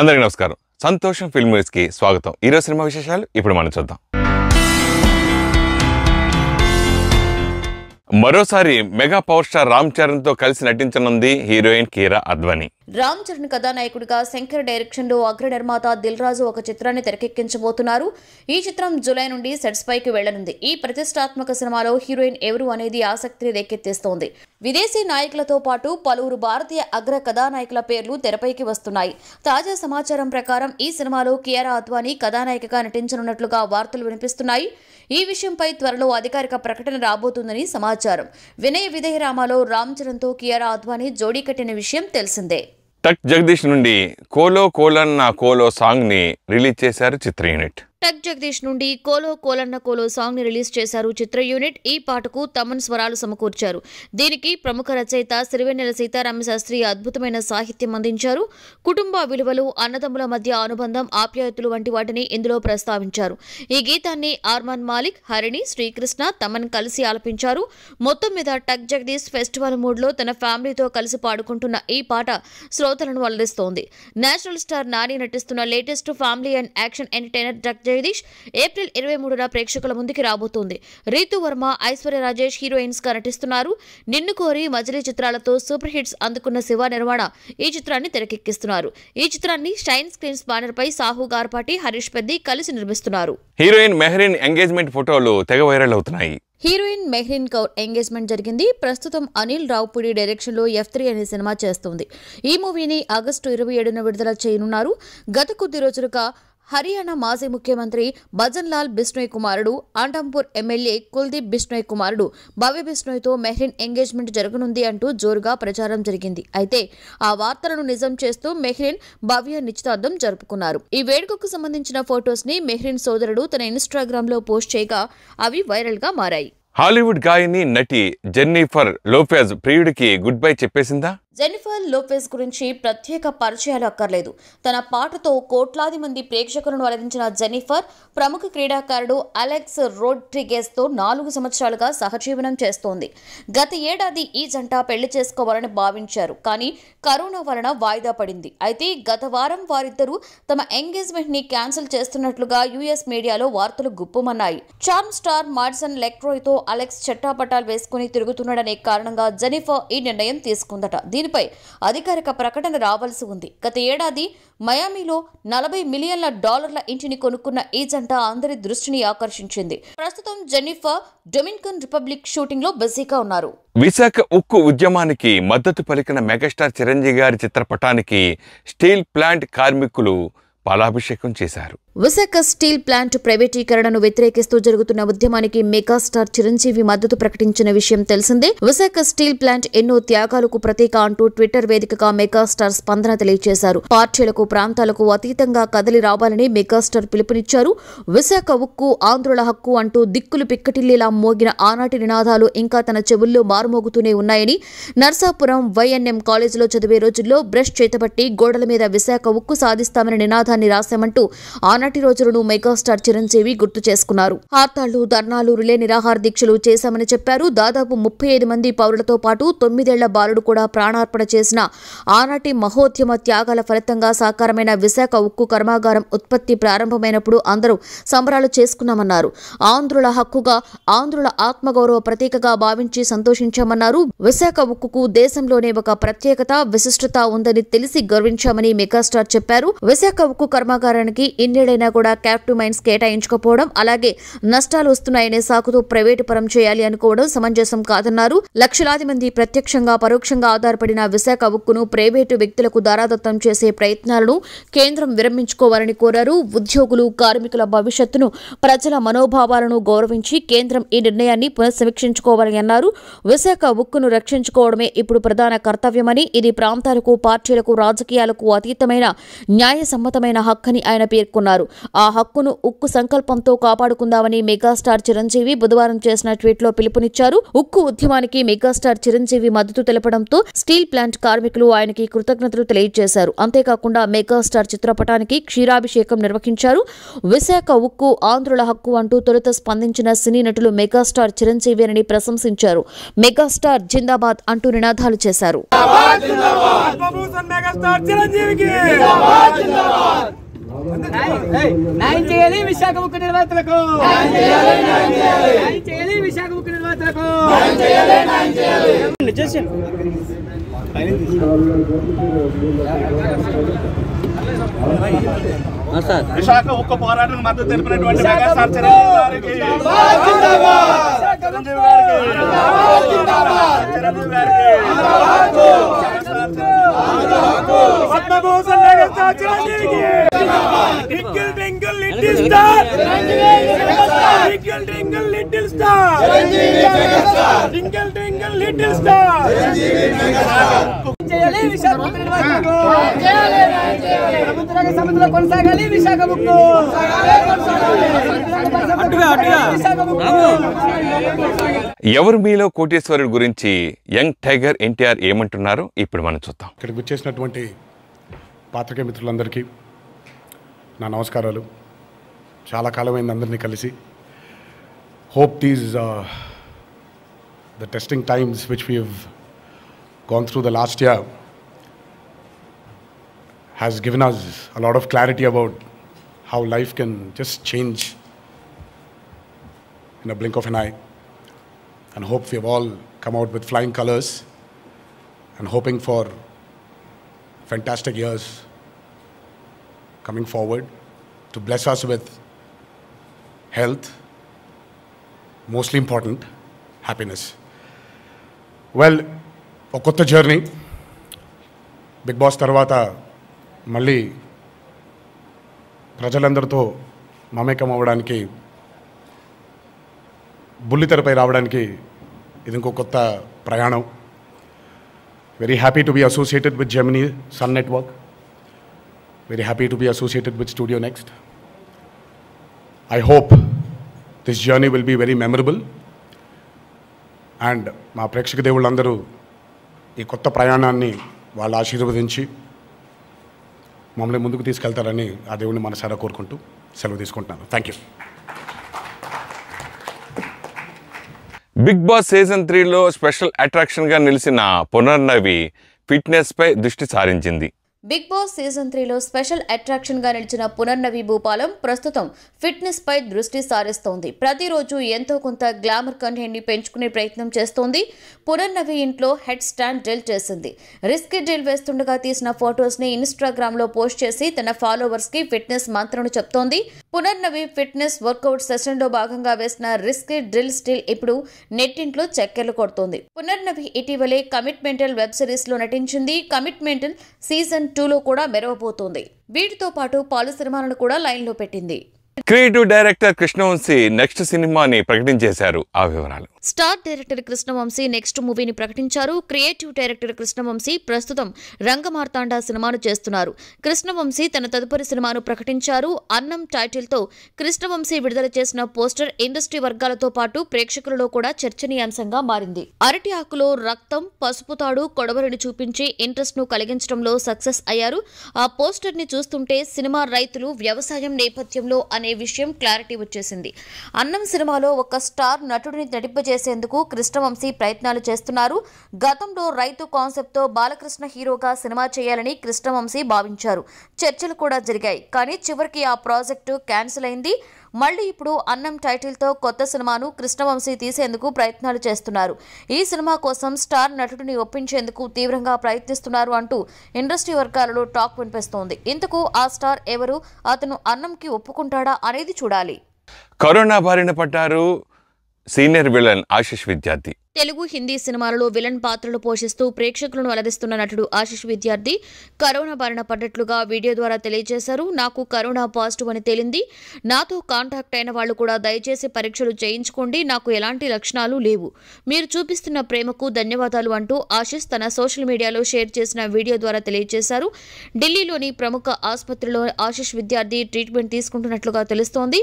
అందరికీ నమస్కారం సంతోషం ఫిల్మ్ కి స్వాగతం ఈరోజు సినిమా విశేషాలు ఇప్పుడు మనం చూద్దాం మరోసారి mega power star Ram Charan తో కలిసి నటించనుంది హీరోయిన్ కీరా అద్వాని రామ్ చరణ్ కథానాయకుడిగా శంకర్ డైరెక్షన్ లో అగ్ర నిర్మాత దిల్ రాజు ఒక చిత్రాన్ని తెరకెక్కించబోతున్నారు ఈ చిత్రం జూలై నుండి సెట్స్ పైకి వెళ్లనుంది ఈ ప్రతిష్టాత్మక సినిమాలో హీరోయిన్ ఎవరు అనేది ఆసక్తిని రేకెత్తిస్తోంది విదేశీ నాయకులతో పాటు పలువురు భారతీయ అగ్ర కథానాయకుల పేర్లు తెరపైకి వస్తున్నాయి తాజా సమాచారం ప్రకారం ఈ సినిమాలో కియారా అద్వానీ కథానాయికగా నటించనున్నట్లుగా వార్తలు వినిపిస్తున్నాయి ఈ విషయంపై త్వరలో అధికారిక ప్రకటన రాబోతుందని సమాచారం వినయ విధేయరామాలో రామ్ చరణ్తో కియారా అద్వానీ జోడీ కట్టిన విషయం తెలిసిందే టక్ జగదీష్ నుండి కోలో కోలన్న కోలో సాంగ్ని రిలీజ్ చేశారు చిత్ర యూనిట్ టక్ జగదీష్ నుండి కోలో కోలన్న కోలో సాంగ్ ని రిలీజ్ చేశారు చిత్ర యూనిట్ ఈ పాటకు తమన్ స్వరాలు సమకూర్చారు దీనికి ప్రముఖ రచయిత సిరివెన్నెల శాస్త్రి అద్భుతమైన సాహిత్యం అందించారు కుటుంబ విలువలు అన్నదమ్ముల మధ్య అనుబంధం ఆప్యాయతులు వంటి వాటిని ఇందులో ప్రస్తావించారు ఈ గీతాన్ని ఆర్మాన్ మాలిక్ హరిణి శ్రీకృష్ణ తమన్ కలిసి ఆలపించారు మొత్తం మీద టక్ జగదీష్ ఫెస్టివల్ మూడ్ లో తన ఫ్యామిలీతో కలిసి పాడుకుంటున్న ఈ పాట శ్రోతలను వలరిస్తోంది నేషనల్ స్టార్ నాని నటిస్తున్న latest family and action entertainer Tuck Jagadish April ఇరవై మూడున ప్రేక్షకుల ముందుకి రాబోతోంది రీతు వర్మ ఐశ్వర్య రాజేష్ హీరోయిన్స్ గా నటిస్తున్నారు నిన్ను కోరి మజిలీ చిత్రాలతో సూపర్ హిట్స్ అందుకున్న శివ నిర్వాణ ఈ చిత్రాన్ని తెరకెక్కిస్తున్నారు ఈ చిత్రాన్ని షైన్ స్క్రీన్స్ బ్యానర్ పై సాహు గార్పాటి హరీష్ పెద్ది కలిసి నిర్మిస్తున్నారు హీరోయిన్ మెహరీన్ ఎంగేజ్మెంట్ ఫోటోలు తెగ వైరల్ అవుతున్నాయి హీరోయిన్ మెహ్రీన్ కౌర్ ఎంగేజ్మెంట్ జరిగింది ప్రస్తుతం అనిల్ రావుపూడి లో ఎఫ్ త్రీ అనే సినిమా చేస్తుంది ఈ మూవీని ఆగస్టు ఇరవై ఏడున విడుదల చేయనున్నారు గత కొద్ది రోజులుగా హర్యానా మాజీ ముఖ్యమంత్రి భజన్ లాల్ బిష్ణోయ్ కుమారుడు ఆంటంపూర్ ఎమ్మెల్యే కుల్దీప్ బిష్ణోయ్ కుమారుడు భవ్య బిష్ణోయ్తో మెహ్రీన్ ఎంగేజ్మెంట్ జరగనుంది అంటూ జోరుగా ప్రచారం జరిగింది అయితే ఆ వార్తలను నిజం చేస్తూ మెహ్రిన్ భవ్య నిశ్చితార్థం జరుపుకున్నారు ఈ వేడుకకు సంబంధించిన ఫొటోస్ ని మెహ్రిన్ సోదరుడు తన ఇన్స్టాగ్రామ్ లో పోస్ట్ చేయగా అవి వైరల్ గా మారాయి హాలీవుడ్ గాయని నటి జెన్నిఫర్ లోఫెజ్ ప్రియుడికి గుడ్ బై చెప్పేసిందా జెనిఫర్ లోపెస్ గురించి ప్రత్యేక పరిచయాలు అక్కర్లేదు తన పాటతో కోట్లాది మంది ప్రేక్షకులను అలరించిన జెనిఫర్ ప్రముఖ క్రీడాకారుడు అలెక్స్ రోడ్రిగేస్తో నాలుగు సంవత్సరాలుగా సహజీవనం చేస్తోంది గత ఏడాది ఈ జంట పెళ్లి చేసుకోవాలని భావించారు కానీ కరోనా వలన వాయిదా పడింది అయితే గత వారం వారిద్దరూ తమ ఎంగేజ్మెంట్ని క్యాన్సిల్ చేస్తున్నట్లుగా యుఎస్ మీడియాలో వార్తలు గుప్పమన్నాయి చార్మ్ స్టార్ మార్సన్ లెక్రోయ్తో అలెక్స్ చట్టాపట్టాలు వేసుకుని తిరుగుతున్నాడనే కారణంగా జెనిఫర్ ఈ నిర్ణయం తీసుకుందట దీనిపై అధికారిక ప్రకటన రావాల్సి ఉంది గత ఏడాది మయామిలో నలభై మిలియన్ల డాలర్ల ఇంటిని కొనుక్కున్న ఈ జంట అందరి దృష్టిని ఆకర్షించింది ప్రస్తుతం జెన్నిఫర్ డొమినికన్ రిపబ్లిక్ షూటింగ్ లో బిజీగా ఉన్నారు విశాఖ ఉక్కు ఉద్యమానికి మద్దతు పలికిన మెగాస్టార్ చిరంజీవి గారి చిత్రపటానికి స్టీల్ ప్లాంట్ కార్మికులు పాలాభిషేకం చేశారు విశాఖ స్టీల్ ప్లాంట్ ప్రైవేటీకరణను వ్యతిరేకిస్తూ జరుగుతున్న ఉద్యమానికి మెగాస్టార్ చిరంజీవి మద్దతు ప్రకటించిన విషయం తెలిసిందే విశాఖ స్టీల్ ప్లాంట్ ఎన్నో త్యాగాలకు ప్రతీక అంటూ ట్విట్టర్ వేదికగా మెగాస్టార్ స్పందన తెలియజేశారు పార్టీలకు ప్రాంతాలకు అతీతంగా కదలి రావాలని మెగాస్టార్ పిలుపునిచ్చారు విశాఖ ఉక్కు ఆంధ్రుల హక్కు అంటూ దిక్కులు పిక్కటిల్లేలా మోగిన ఆనాటి నినాదాలు ఇంకా తన చెవుల్లో మారుమోగుతూనే ఉన్నాయని నర్సాపురం వైఎన్ఎం కాలేజీలో చదివే రోజుల్లో బ్రష్ చేతబట్టి గోడల మీద విశాఖ ఉక్కు సాధిస్తామని నినాదాన్ని రాశామంటూ ఆనాటి రోజులను మెగాస్టార్ చిరంజీవి గుర్తు చేసుకున్నారు హార్తాళ్లు ధర్నాలు రిలే నిరాహార దీక్షలు చేశామని చెప్పారు దాదాపు ముప్పై ఐదు మంది పౌరులతో పాటు తొమ్మిదేళ్ల బాలుడు కూడా ప్రాణార్పణ చేసిన ఆనాటి మహోద్యమ త్యాగాల ఫలితంగా సాకారమైన విశాఖ ఉక్కు కర్మాగారం ఉత్పత్తి ప్రారంభమైనప్పుడు అందరూ సంబరాలు చేసుకున్నామన్నారు ఆంధ్రుల హక్కుగా ఆంధ్రుల ఆత్మగౌరవ ప్రతీకగా భావించి సంతోషించామన్నారు విశాఖ ఉక్కుకు దేశంలోనే ఒక ప్రత్యేకత విశిష్టత ఉందని తెలిసి గర్వించామని మెగాస్టార్ చెప్పారు విశాఖ ఉక్కు కర్మాగారానికి ఇన్నేళ్ల రూపాయలైనా కూడా క్యాప్టివ్ మైన్స్ కేటాయించకపోవడం అలాగే నష్టాలు వస్తున్నాయనే సాకుతో ప్రైవేటు పరం చేయాలి అనుకోవడం సమంజసం కాదన్నారు లక్షలాది మంది ప్రత్యక్షంగా పరోక్షంగా ఆధారపడిన విశాఖ ఉక్కును ప్రైవేటు వ్యక్తులకు దారాదత్తం చేసే ప్రయత్నాలను కేంద్రం విరమించుకోవాలని కోరారు ఉద్యోగులు కార్మికుల భవిష్యత్తును ప్రజల మనోభావాలను గౌరవించి కేంద్రం ఈ నిర్ణయాన్ని పునఃసమీక్షించుకోవాలని అన్నారు విశాఖ ఉక్కును రక్షించుకోవడమే ఇప్పుడు ప్రధాన కర్తవ్యమని ఇది ప్రాంతాలకు పార్టీలకు రాజకీయాలకు అతీతమైన న్యాయసమ్మతమైన హక్కని ఆయన పేర్కొన్నారు అన్నారు ఆ హక్కును ఉక్కు సంకల్పంతో కాపాడుకుందామని మెగాస్టార్ చిరంజీవి బుధవారం చేసిన ట్వీట్లో పిలుపునిచ్చారు ఉక్కు ఉద్యమానికి మెగాస్టార్ చిరంజీవి మద్దతు తెలపడంతో స్టీల్ ప్లాంట్ కార్మికులు ఆయనకి కృతజ్ఞతలు తెలియజేశారు అంతేకాకుండా మెగాస్టార్ చిత్రపటానికి క్షీరాభిషేకం నిర్వహించారు విశాఖ ఉక్కు ఆంధ్రుల హక్కు అంటూ తొలుత స్పందించిన సినీ నటులు మెగాస్టార్ చిరంజీవి అని ప్రశంసించారు మెగాస్టార్ జిందాబాద్ అంటూ నినాదాలు చేశారు న్యాయం చేయాలి విశాఖ ముఖ్య నిర్వాతలకు న్యాయం చేయాలి విశాఖ ముఖ్య విశాఖ ఒక్క పోరాటం మద్దతు తెలిపినటువంటి పద్మభూషణ్ కొనసాగాలి విశాఖ ఎవరు మీలో కోటేశ్వరుడు గురించి యంగ్ టైగర్ ఎన్టీఆర్ ఏమంటున్నారు ఇప్పుడు మనం చూద్దాం ఇక్కడికి వచ్చేసినటువంటి పాత్రికే మిత్రులందరికీ నా నమస్కారాలు చాలా కాలమైంది అందరినీ కలిసి hope these the testing times which we gone through the last year has given us a lot of clarity about how life can just change in a blink of an eye and hope we all come out with flying colours and hoping for fantastic years coming forward to bless us with health, mostly important, happiness. Well, a good journey. Big Boss Tarwata, Mali, Prajalandarto, Mameka Mavadanki, Bulitar Pai Ravadanki, Idinko Kota Prayano. Very happy to be associated with Gemini Sun Network. Very happy to be associated with Studio Next. I hope this journey will be very memorable and మా ప్రేక్షక దేవుళ్ళందరూ ఈ కొత్త ప్రయాణాన్ని వాళ్ళు ఆశీర్వదించి మమ్మల్ని ముందుకు తీసుకెళ్తారని ఆ దేవుడిని మనసారా కోరుకుంటూ సెలవు తీసుకుంటున్నాను thank you Bigg Boss season త్రీలో స్పెషల్ అట్రాక్షన్గా నిలిచిన పునర్నవి ఫిట్నెస్పై దృష్టి సారించింది బిగ్ బాస్ సీజన్ త్రీలో స్పెషల్ అట్రాక్షన్గా నిలిచిన పునర్నవి భూపాలం ప్రస్తుతం ఫిట్నెస్ పై దృష్టి సారిస్తోంది ప్రతిరోజు ఎంతో కొంత గ్లామర్ కంటెంట్ని పెంచుకునే ప్రయత్నం చేస్తోంది పునర్నవి ఇంట్లో హెడ్ స్టాండ్ డ్రిల్ చేసింది రిస్క్ డ్రిల్ వేస్తుండగా తీసిన ఫొటోస్ని ఇన్స్టాగ్రామ్లో పోస్ట్ చేసి తన ఫాలోవర్స్కి ఫిట్నెస్ మంత్రను చెప్తోంది పునర్నవి ఫిట్నెస్ వర్కౌట్ సెషన్లో భాగంగా వేసిన రిస్క్ డ్రిల్ స్టిల్ ఇప్పుడు నెట్టింట్లో చక్కెర్లు కొడుతోంది పునర్నవి ఇటీవలే కమిట్మెంటల్ వెబ్ సిరీస్లో నటించింది కమిట్మెంటల్ సీజన్ టూలో కూడా మెరవబోతోంది వీటితో పాటు పలు సినిమాలను కూడా లైన్లో పెట్టింది క్రియేటివ్ డైరెక్టర్ కృష్ణవంశీ నెక్స్ట్ సినిమాని ప్రకటించేశారు ఆ వివరాలు స్టార్ డైరెక్టర్ కృష్ణవంశీ నెక్స్ట్ మూవీని ప్రకటించారు క్రియేటివ్ డైరెక్టర్ కృష్ణవంశీ ప్రస్తుతం రంగమార్తాండ సినిమాను చేస్తున్నారు కృష్ణవంశీ తన తదుపరి సినిమాను ప్రకటించారు అన్నం టైటిల్తో కృష్ణవంశీ విడుదల చేసిన పోస్టర్ ఇండస్ట్రీ వర్గాలతో పాటు ప్రేక్షకులలో కూడా చర్చనీయాంశంగా మారింది అరటి ఆకులో రక్తం పసుపు తాడు కొడవరిని చూపించి ఇంట్రెస్ట్ ను కలిగించడంలో సక్సెస్ అయ్యారు ఆ పోస్టర్ ని చూస్తుంటే సినిమా రైతులు వ్యవసాయం నేపథ్యంలో అనే విషయం క్లారిటీ వచ్చేసింది అన్నం సినిమాలో ఒక స్టార్ నటుడిని నటింపజేసి చేసేందుకు కృష్ణవంశీ ప్రయత్నాలు చేస్తున్నారు గతంలో రైతు కాన్సెప్ట్తో బాలకృష్ణ హీరోగా సినిమా చేయాలని కృష్ణవంశీ భావించారు చర్చలు కూడా జరిగాయి కానీ చివరికి ఆ ప్రాజెక్టు క్యాన్సిల్ అయింది మళ్ళీ ఇప్పుడు అన్నం టైటిల్తో కొత్త సినిమాను కృష్ణవంశీ తీసేందుకు ప్రయత్నాలు చేస్తున్నారు ఈ సినిమా కోసం స్టార్ నటుడిని ఒప్పించేందుకు తీవ్రంగా ప్రయత్నిస్తున్నారు అంటూ ఇండస్ట్రీ వర్గాలలో టాక్ వినిపిస్తోంది ఇంతకు ఆ స్టార్ ఎవరు అతను అన్నంకి ఒప్పుకుంటాడా అనేది చూడాలి కరోనా బారిన పడ్డారు సీనియర్ విలన్ ఆశిష్ విద్యార్థి తెలుగు హిందీ సినిమాలలో విలన్ పాత్రలు పోషిస్తూ ప్రేక్షకులను అలదిస్తున్న నటుడు ఆశిష్ విద్యార్థి కరోనా బారిన పడ్డట్లుగా వీడియో ద్వారా తెలియజేశారు నాకు కరోనా పాజిటివ్ అని తేలింది నాతో కాంటాక్ట్ అయిన వాళ్ళు కూడా దయచేసి పరీక్షలు చేయించుకోండి నాకు ఎలాంటి లక్షణాలు లేవు మీరు చూపిస్తున్న ప్రేమకు ధన్యవాదాలు అంటూ ఆశిష్ తన సోషల్ మీడియాలో షేర్ చేసిన వీడియో ద్వారా తెలియజేశారు ఢిల్లీలోని ప్రముఖ ఆసుపత్రిలో ఆశిష్ విద్యార్థి ట్రీట్మెంట్ తీసుకుంటున్నట్లుగా తెలుస్తోంది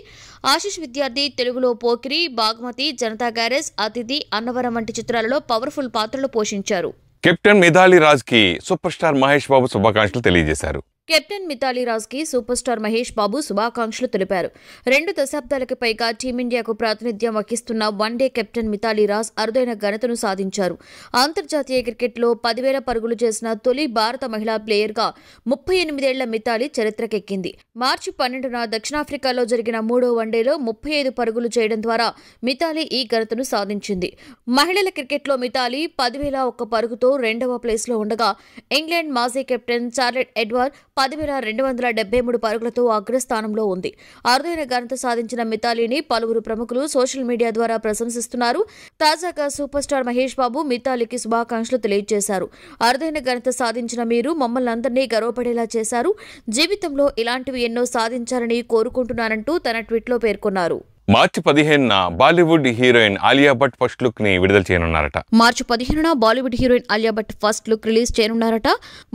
ఆశిష్ విద్యార్థి తెలుగులో పోకిరి బాగ్మతి జనతా గ్యారేజ్ అతిథి అన్నవరం వంటి చిత్రాలలో పవర్ఫుల్ పాత్రలు పోషించారు కెప్టెన్ మిథాలి రాజ్ కి సూపర్ స్టార్ మహేష్ బాబు శుభాకాంక్షలు తెలియజేశారు కెప్టెన్ రాజ్ కి సూపర్ స్టార్ మహేష్ బాబు శుభాకాంక్షలు తెలిపారు రెండు దశాబ్దాలకు పైగా టీమిండియాకు ప్రాతినిధ్యం వహిస్తున్న వన్డే కెప్టెన్ మిథాలీ రాజ్ అరుదైన ఘనతను సాధించారు అంతర్జాతీయ క్రికెట్లో పదివేల పరుగులు చేసిన తొలి భారత మహిళా ప్లేయర్గా ముప్పై ఎనిమిదేళ్ల మిథాలీ చరిత్రకెక్కింది మార్చి పన్నెండున దక్షిణాఫ్రికాలో జరిగిన మూడో వన్డేలో ముప్పై ఐదు పరుగులు చేయడం ద్వారా మిథాలీ ఈ ఘనతను సాధించింది మహిళల క్రికెట్లో మిథాలీ పదివేల ఒక్క పరుగుతో రెండవ ప్లేస్లో ఉండగా ఇంగ్లాండ్ మాజీ కెప్టెన్ చార్లెట్ ఎడ్వర్డ్ పదివేల రెండు వందల డెబ్బై మూడు పరుగులతో అగ్రస్థానంలో ఉంది అరుదైన ఘనత సాధించిన మిథాలిని పలువురు ప్రముఖులు సోషల్ మీడియా ద్వారా ప్రశంసిస్తున్నారు తాజాగా సూపర్ స్టార్ మహేష్ బాబు మితాలీకి శుభాకాంక్షలు తెలియజేశారు అరుదైన ఘనత సాధించిన మీరు మమ్మల్ని అందరినీ గర్వపడేలా చేశారు జీవితంలో ఇలాంటివి ఎన్నో సాధించాలని కోరుకుంటున్నానంటూ తన ట్వీట్లో పేర్కొన్నారు మార్చి పదిహేనున Bollywood heroine Alia Bhatt first look ని విడుదల చేయనున్నారట మార్చి పదిహేనున Bollywood heroine Alia Bhatt first look release చేయనున్నారట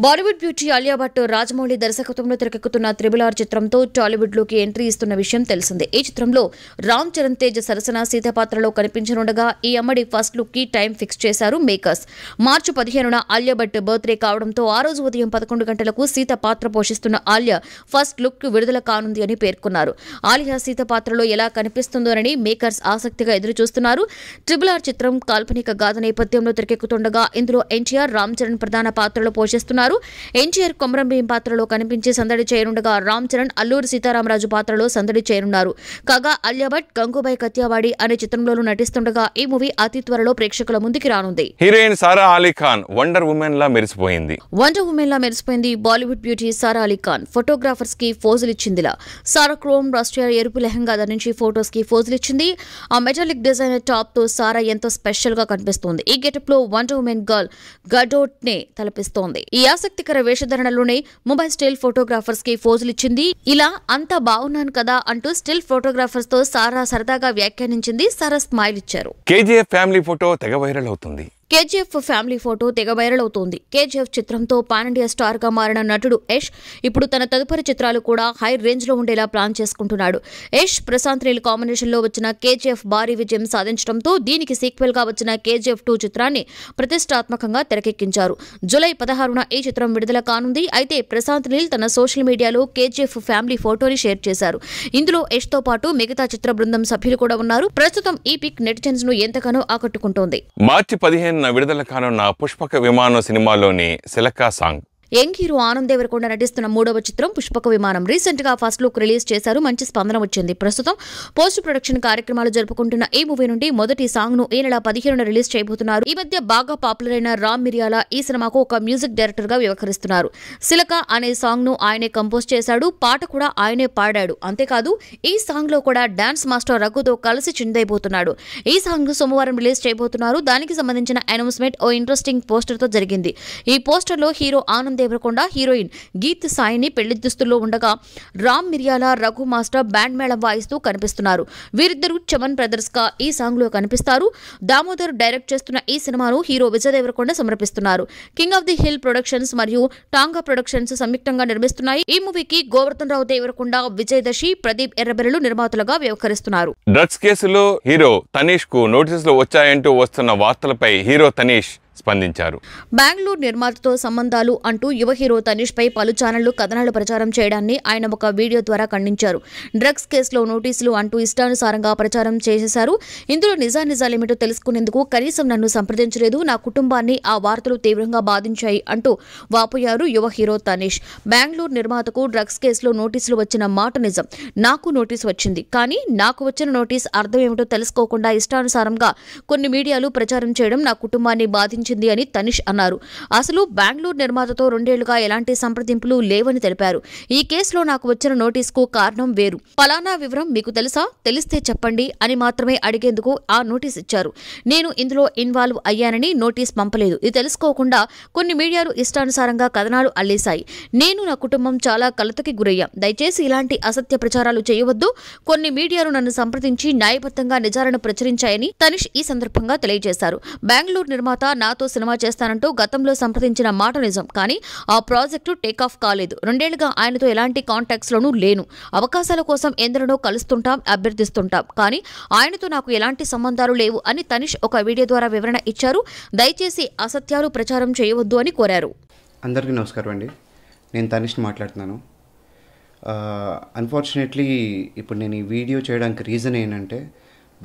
బాలీవుడ్ బ్యూటీ ఆలియా భట్ రాజమౌళి దర్శకత్వంలో తెరకెక్కుతున్న త్రిబుల్ ఆర్ చిత్రంతో టాలీవుడ్ లోకి ఎంట్రీ ఇస్తున్న విషయం తెలిసిందే ఈ చిత్రంలో రామ్ చరణ్ తేజ్ సరసన సీత పాత్రలో కనిపించనుండగా ఈ అమ్మడి ఫస్ట్ లుక్ కి టైం ఫిక్స్ చేశారు మేకర్స్ మార్చి పదిహేనున ఆలియా భట్ బర్త్డే కావడంతో ఆ రోజు ఉదయం పదకొండు గంటలకు సీత పాత్ర పోషిస్తున్న ఆలియా ఫస్ట్ లుక్ విడుదల కానుంది అని పేర్కొన్నారు ఆలియా సీత పాత్రలో ఎలా కనిపిస్తుంది తెరకెక్కిస్తుందోనని మేకర్స్ ఆసక్తిగా ఎదురుచూస్తున్నారు ట్రిబుల్ ఆర్ చిత్రం కాల్పనిక గాథ నేపథ్యంలో తెరకెక్కుతుండగా ఇందులో ఎన్టీఆర్ రామ్ చరణ్ ప్రధాన పాత్రలో పోషిస్తున్నారు ఎన్టీఆర్ కొమరం భీం పాత్రలో కనిపించి సందడి చేయనుండగా రామ్ చరణ్ అల్లూరి సీతారామరాజు పాత్రలో సందడి చేయనున్నారు కాగా అలియాభట్ గంగూబాయ్ కత్యావాడి అనే చిత్రంలోనూ నటిస్తుండగా ఈ మూవీ అతి త్వరలో ప్రేక్షకుల ముందుకి రానుంది heroine Sara Ali Khan Wonder Woman లా మెరిసిపోయింది వండర్ ఉమెన్ లా మెరిసిపోయింది బాలీవుడ్ బ్యూటీ సారా అలీ ఖాన్ ఫోటోగ్రాఫర్స్ కి ఫోజులు ఇచ్చిందిలా సారా క్రోమ్ రాష్ట్రీయ ఎరుపు లెహంగా ధరించి ఫోటో ఫోజులు ఇచ్చింది ఆ మెటాలిక్ డిజైనర్ టాప్తో సారా ఎంతో స్పెషల్ గా కనిపిస్తోంది ఈ లో వండర్ ఉమెన్ గర్ల్ నే తలపిస్తోంది ఈ ఆసక్తికర వేషధరణలోనే ముంబై స్టిల్ ఫోజులు ఇచ్చింది ఇలా అంతా బాగున్నాను కదా అంటూ స్టిల్ ఫోటోగ్రాఫర్స్ తో సారా సరదాగా వ్యాఖ్యానించింది సారా స్మైల్ ఇచ్చారు కేజీఎఫ్ ఫ్యామిలీ ఫోటో తెగ వైరల్ అవుతుంది కేజీఎఫ్ ఫ్యామిలీ ఫోటో తెగ వైరల్ అవుతోంది కేజీఎఫ్ చిత్రంతో పానిండియా గా మారిన నటుడు యష్ ఇప్పుడు తన తదుపరి చిత్రాలు కూడా హై రేంజ్ లో ఉండేలా ప్లాన్ చేసుకుంటున్నాడు యష్ ప్రశాంత్ నీల్ కాంబినేషన్లో వచ్చిన కేజీఎఫ్ భారీ విజయం సాధించడంతో దీనికి సీక్వెల్ గా వచ్చిన కేజీఎఫ్ టూ చిత్రాన్ని ప్రతిష్టాత్మకంగా తెరకెక్కించారు జూలై పదహారున ఈ చిత్రం విడుదల కానుంది అయితే ప్రశాంత్ నీల్ తన సోషల్ మీడియాలో కేజీఎఫ్ ఫ్యామిలీ ఫోటోని షేర్ చేశారు ఇందులో యష్ తో పాటు మిగతా చిత్ర బృందం సభ్యులు కూడా ఉన్నారు ప్రస్తుతం ఈ పిక్ నెటిజన్స్ ను ఎంతగానో ఆకట్టుకుంటోంది మార్చి పదిహేను నిన్న విడుదల కానున్న పుష్పక విమానం సినిమాలోని Silaka song young hero Anand Deverakonda నటిస్తున్న మూడవ చిత్రం పుష్పక విమానం రీసెంట్ గా ఫస్ట్ లుక్ రిలీజ్ చేశారు మంచి స్పందన వచ్చింది ప్రస్తుతం పోస్ట్ ప్రొడక్షన్ కార్యక్రమాలు జరుపుకుంటున్న ఈ మూవీ నుండి మొదటి సాంగ్ ను ఈ నెల పదిహేనున రిలీజ్ చేయబోతున్నారు ఈ మధ్య బాగా పాపులర్ అయిన రామ్ మిరియాల ఈ సినిమాకు ఒక మ్యూజిక్ డైరెక్టర్ గా వ్యవహరిస్తున్నారు సిలక అనే సాంగ్ ను ఆయనే కంపోజ్ చేశాడు పాట కూడా ఆయనే పాడాడు అంతేకాదు ఈ సాంగ్ లో కూడా డాన్స్ మాస్టర్ రఘుతో కలిసి చిందైపోతున్నాడు ఈ సాంగ్ ను సోమవారం రిలీజ్ చేయబోతున్నారు దానికి సంబంధించిన అనౌన్స్మెంట్ ఓ ఇంట్రెస్టింగ్ పోస్టర్ తో జరిగింది ఈ పోస్టర్ లో హీరో ఆనంద్ రామ్ దేవరకొండ హీరోయిన్ గీత్ సాయిని పెళ్లి దుస్తుల్లో ఉండగా రామ్ మిర్యాల రఘు మాస్టర్ బ్యాండ్ మేళం వాయిస్తూ కనిపిస్తున్నారు వీరిద్దరూ చమన్ బ్రదర్స్గా ఈ సాంగ్లో కనిపిస్తారు దామోదర్ డైరెక్ట్ చేస్తున్న ఈ సినిమాను హీరో విజయ్ దేవరకొండ సమర్పిస్తున్నారు King of the Hill Productions మరియు టాంగా ప్రొడక్షన్స్ సంయుక్తంగా నిర్మిస్తున్నాయి ఈ మూవీకి గోవర్ధన్ రావు దేవరకొండ విజయదశి ప్రదీప్ ఎర్రబెరలు నిర్మాతలుగా వ్యవహరిస్తున్నారు డ్రగ్స్ కేసులో హీరో తనీష్ కు నోటీసులు వచ్చాయంటూ వస్తున్న వార్తలపై హీరో తనీష్ స్పందించారు బెంగళూరు నిర్మాతతో సంబంధాలు అంటూ యువ హీరో తనీష్ పై పలు ఛానళ్లు కథనాలు ప్రచారం చేయడాన్ని ఆయన ఒక వీడియో ద్వారా ఖండించారు డ్రగ్స్ కేసులో నోటీసులు అంటూ ఇష్టానుసారంగా ప్రచారం చేసేశారు ఇందులో నిజానిజాలేమిటో తెలుసుకునేందుకు కనీసం నన్ను సంప్రదించలేదు నా కుటుంబాన్ని ఆ వార్తలు తీవ్రంగా బాధించాయి అంటూ వాపోయారు యువ హీరో తనీష్ బెంగళూరు నిర్మాతకు డ్రగ్స్ కేసులో నోటీసులు వచ్చిన మాట నిజం నాకు నోటీసు వచ్చింది కానీ నాకు వచ్చిన నోటీస్ అర్థం ఏమిటో తెలుసుకోకుండా ఇష్టానుసారంగా కొన్ని మీడియాలు ప్రచారం చేయడం నా కుటుంబాన్ని బాధించారు కల్పించింది అని తనిష్ అన్నారు అసలు బెంగళూరు నిర్మాతతో రెండేళ్లుగా ఎలాంటి సంప్రదింపులు లేవని తెలిపారు ఈ కేసులో నాకు వచ్చిన నోటీసుకు కారణం వేరు ఫలానా వివరం మీకు తెలుసా తెలిస్తే చెప్పండి అని మాత్రమే అడిగేందుకు ఆ నోటీస్ ఇచ్చారు నేను ఇందులో ఇన్వాల్వ్ అయ్యానని నోటీస్ పంపలేదు ఇది తెలుసుకోకుండా కొన్ని మీడియాలు ఇష్టానుసారంగా కథనాలు అల్లేశాయి నేను నా కుటుంబం చాలా కలతకి గురయ్యా దయచేసి ఇలాంటి అసత్య ప్రచారాలు చేయవద్దు కొన్ని మీడియాలు నన్ను సంప్రదించి న్యాయబద్ధంగా నిజాలను ప్రచురించాయని తనిష్ ఈ సందర్భంగా తెలియజేశారు బెంగళూరు నిర్మాత నా నాతో సినిమా చేస్తానంటూ గతంలో సంప్రదించిన మాట నిజం కానీ ఆ ప్రాజెక్టు టేక్ ఆఫ్ కాలేదు రెండేళ్లుగా ఆయనతో ఎలాంటి కాంటాక్ట్స్లోనూ లేను అవకాశాల కోసం ఎందరినో కలుస్తుంటాం అభ్యర్థిస్తుంటాం కానీ ఆయనతో నాకు ఎలాంటి సంబంధాలు లేవు అని తనిష్ ఒక వీడియో ద్వారా వివరణ ఇచ్చారు దయచేసి అసత్యాలు ప్రచారం చేయవద్దు అని కోరారు అందరికీ నమస్కారం అండి నేను తనిష్ మాట్లాడుతున్నాను అన్ఫార్చునేట్లీ ఇప్పుడు నేను ఈ వీడియో చేయడానికి రీజన్ ఏంటంటే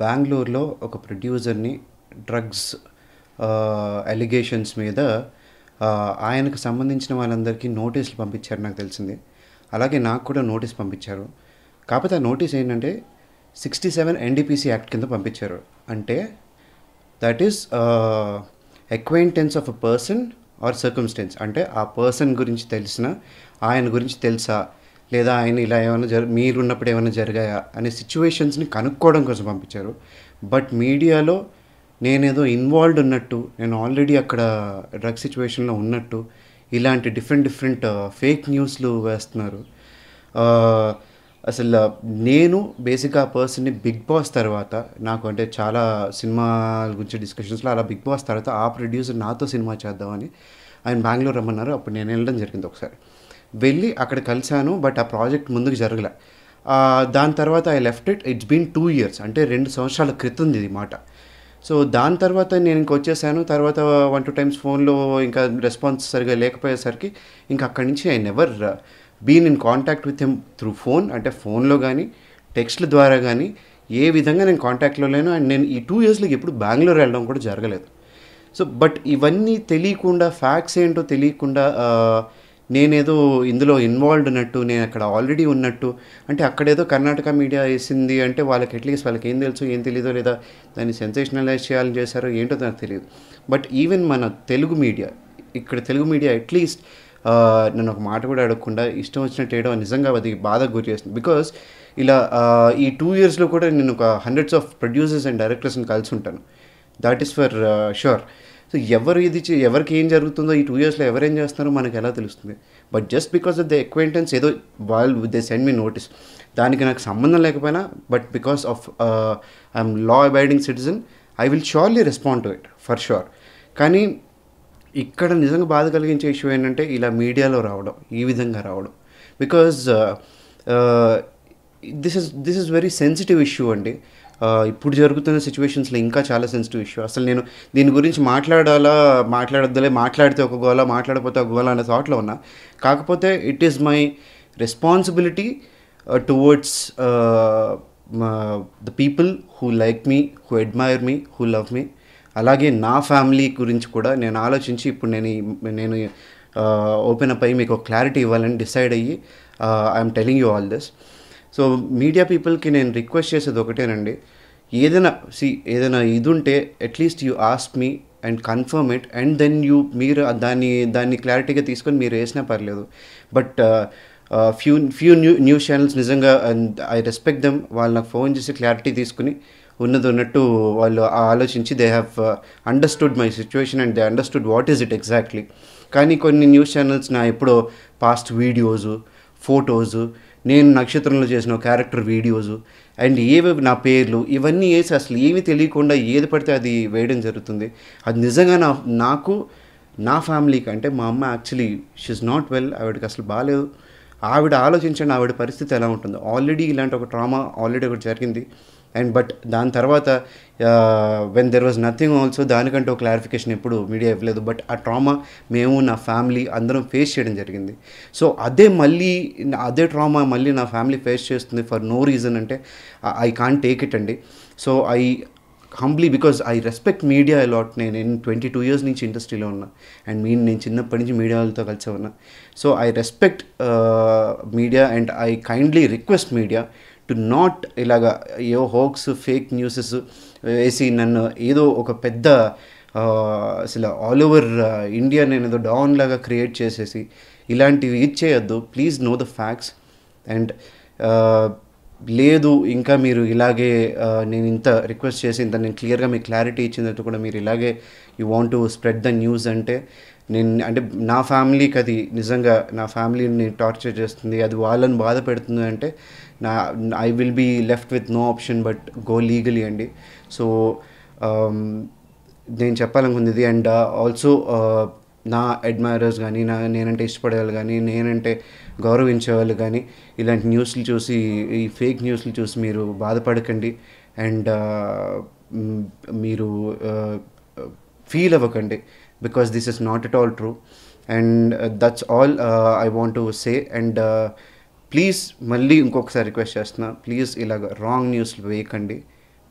బెంగళూరులో ఒక ప్రొడ్యూసర్ని డ్రగ్స్ అలిగేషన్స్ మీద ఆయనకు సంబంధించిన వాళ్ళందరికీ నోటీసులు పంపించారు నాకు తెలిసింది అలాగే నాకు కూడా నోటీస్ పంపించారు కాకపోతే ఆ నోటీస్ ఏంటంటే సిక్స్టీ సెవెన్ ఎన్డీపీసీ యాక్ట్ కింద పంపించారు అంటే that is acquaintance of a person or circumstance అంటే ఆ పర్సన్ గురించి తెలిసిన ఆయన గురించి తెలుసా లేదా ఆయన ఇలా ఏమైనా జరు మీరున్నప్పుడు ఏమైనా జరిగాయా అనే సిచ్యువేషన్స్ని కనుక్కోవడం కోసం పంపించారు బట్ మీడియాలో నేనేదో ఇన్వాల్వ్డ్ ఉన్నట్టు నేను ఆల్రెడీ అక్కడ డ్రగ్ సిచ్యువేషన్లో ఉన్నట్టు ఇలాంటి డిఫరెంట్ డిఫరెంట్ ఫేక్ న్యూస్లు వేస్తున్నారు uh, అసలు uh, నేను బేసిక్గా ఆ పర్సన్ని బిగ్ బాస్ తర్వాత నాకు అంటే చాలా సినిమా గురించి డిస్కషన్స్లో అలా బిగ్ బాస్ తర్వాత ఆ ప్రొడ్యూసర్ నాతో సినిమా చేద్దామని ఆయన బెంగళూరు రమ్మన్నారు అప్పుడు నేను వెళ్ళడం జరిగింది ఒకసారి వెళ్ళి అక్కడ కలిశాను బట్ ఆ ప్రాజెక్ట్ ముందుకు జరగలే uh, దాని తర్వాత I left it it's been two years అంటే రెండు సంవత్సరాల క్రితం ఇది మాట సో దాని తర్వాత నేను ఇంక వచ్చేసాను తర్వాత వన్ టూ టైమ్స్ ఫోన్లో ఇంకా రెస్పాన్స్ సరిగా లేకపోయేసరికి ఇంకా అక్కడి నుంచి I never been in contact with him through phone అంటే ఫోన్లో కానీ టెక్స్ట్ల ద్వారా కానీ ఏ విధంగా నేను కాంటాక్ట్లో లేను అండ్ నేను ఈ టూ ఇయర్స్లో ఎప్పుడు బెంగళూరు వెళ్ళడం కూడా జరగలేదు సో బట్ ఇవన్నీ తెలియకుండా ఫ్యాక్స్ ఏంటో తెలియకుండా నేనేదో ఇందులో ఇన్వాల్వ్డ్ ఉన్నట్టు నేను అక్కడ ఆల్రెడీ ఉన్నట్టు అంటే అక్కడేదో కర్ణాటక మీడియా వేసింది అంటే వాళ్ళకి అట్లీస్ట్ వాళ్ళకి ఏం తెలుసు ఏం తెలియదో లేదా దాన్ని సెన్సేషనలైజ్ చేయాలని చేశారో ఏంటో నాకు తెలియదు బట్ ఈవెన్ మన తెలుగు మీడియా ఇక్కడ తెలుగు మీడియా అట్లీస్ట్ నన్ను ఒక మాట కూడా అడగకుండా ఇష్టం వచ్చినట్టు వేయడం నిజంగా అది బాధకు గురి చేస్తుంది బికాస్ ఇలా ఈ టూ ఇయర్స్లో కూడా నేను ఒక హండ్రెడ్స్ ఆఫ్ ప్రొడ్యూసర్స్ అండ్ డైరెక్టర్స్ని కలిసి ఉంటాను that is for sure so ఎవరు ఇది ఎవరికి ఏం జరుగుతుందో ఈ టూ ఇయర్స్లో ఎవరేం చేస్తున్నారో మనకు ఎలా తెలుస్తుంది but just because of the acquaintance ఏదో వాళ్ళు దే సెండ్ మీ నోటీస్ దానికి నాకు సంబంధం లేకపోయినా but because of I'm law abiding citizen I will surely respond to it for sure కానీ ఇక్కడ నిజంగా బాధ కలిగించే ఇష్యూ ఏంటంటే ఇలా మీడియాలో రావడం ఈ విధంగా రావడం because this is this is very sensitive issue అండి ఇప్పుడు జరుగుతున్న సిచ్యువేషన్స్లో ఇంకా చాలా సెన్సిటివ్ ఇష్యూ అసలు నేను దీని గురించి మాట్లాడాలా మాట్లాడద్దులే మాట్లాడితే ఒక గోలా మాట్లాడకపోతే ఒక గోలా అనే థాట్లో ఉన్నా కాకపోతే it is my responsibility towards the people who like me who admire me who love me అలాగే నా ఫ్యామిలీ గురించి కూడా నేను ఆలోచించి ఇప్పుడు నేను నేను ఓపెన్ uh, అప్ అయ్యి మీకు క్లారిటీ ఇవ్వాలని డిసైడ్ అయ్యి I'm telling you all this so media పీపుల్కి నేను రిక్వెస్ట్ చేసేది ఒకటేనండి ఏదైనా సి ఏదైనా ఇది ఉంటే at least you ask me and confirm it and then you మీరు దాన్ని దాన్ని క్లారిటీగా తీసుకొని మీరు వేసినా పర్లేదు but few few new news channels నిజంగా ఐ రెస్పెక్ట్ దెమ్ వాళ్ళు నాకు ఫోన్ చేసి క్లారిటీ తీసుకుని ఉన్నది ఉన్నట్టు వాళ్ళు ఆలోచించి they have understood my situation and they understood what is it exactly కానీ కొన్ని న్యూస్ ఛానల్స్ నా ఎప్పుడో పాస్ట్ వీడియోసు ఫొటోసు నేను నక్షత్రంలో చేసిన క్యారెక్టర్ వీడియోస్ అండ్ ఏవి నా పేర్లు ఇవన్నీ వేసి అసలు ఏమీ తెలియకుండా ఏది పడితే అది వేయడం జరుగుతుంది అది నిజంగా నా నాకు నా ఫ్యామిలీకి అంటే మా అమ్మ యాక్చువల్లీ షీఈస్ నాట్ వెల్ ఆవిడకి అసలు బాగాలేదు ఆవిడ ఆలోచించండి ఆవిడ పరిస్థితి ఎలా ఉంటుందో ఆల్రెడీ ఇలాంటి ఒక ట్రామా ఆల్రెడీ ఒకటి జరిగింది అండ్ బట్ దాని తర్వాత when there was nothing also దానికంటే ఒక క్లారిఫికేషన్ ఎప్పుడు మీడియా ఇవ్వలేదు బట్ ఆ ట్రామా మేము నా ఫ్యామిలీ అందరం ఫేస్ చేయడం జరిగింది సో అదే మళ్ళీ అదే ట్రామా మళ్ళీ నా ఫ్యామిలీ ఫేస్ చేస్తుంది ఫర్ నో రీజన్ అంటే ఐ కాన్ టేక్ ఇట్ అండి so I humbly because I respect media a lot నేను నేను ట్వంటీ టూ ఇయర్స్ నుంచి ఇండస్ట్రీలో ఉన్నా అండ్ మీ నేను చిన్నప్పటి నుంచి మీడియా వాళ్ళతో కలిసే ఉన్నా so I respect media and I kindly request media to not ఇలాగ ఏ హోక్స్ ఫేక్ న్యూసెస్ వేసి నన్ను ఏదో ఒక పెద్ద అసలు ఆల్ ఓవర్ ఇండియా నేను ఏదో డౌన్ లాగా క్రియేట్ చేసేసి ఇలాంటివి ఇచ్చేయద్దు please know the facts and లేదు ఇంకా మీరు ఇలాగే నేను ఇంత రిక్వెస్ట్ చేసి ఇంత నేను క్లియర్గా మీకు క్లారిటీ ఇచ్చినట్టు కూడా మీరు ఇలాగే you want to spread the news అంటే నేను అంటే నా ఫ్యామిలీకి అది నిజంగా నా ఫ్యామిలీని టార్చర్ చేస్తుంది అది వాళ్ళని బాధ పెడుతుంది అంటే నా I will be left with no option but go legally అండి సో um, నేను చెప్పాలనుకుంది అండ్ ఆల్సో uh, uh, నా అడ్మైరర్స్ కానీ నా నేనంటే ఇష్టపడేవాళ్ళు కానీ నేనంటే గౌరవించే వాళ్ళు కానీ ఇలాంటి న్యూస్లు చూసి ఈ ఫేక్ న్యూస్లు చూసి మీరు బాధపడకండి అండ్ uh, మీరు ఫీల్ అవ్వకండి because this is not at all true and that's all I want to say and please మళ్ళీ ఇంకొకసారి రిక్వెస్ట్ చేస్తున్నా ప్లీజ్ ఇలాగ రాంగ్ న్యూస్లు వేయకండి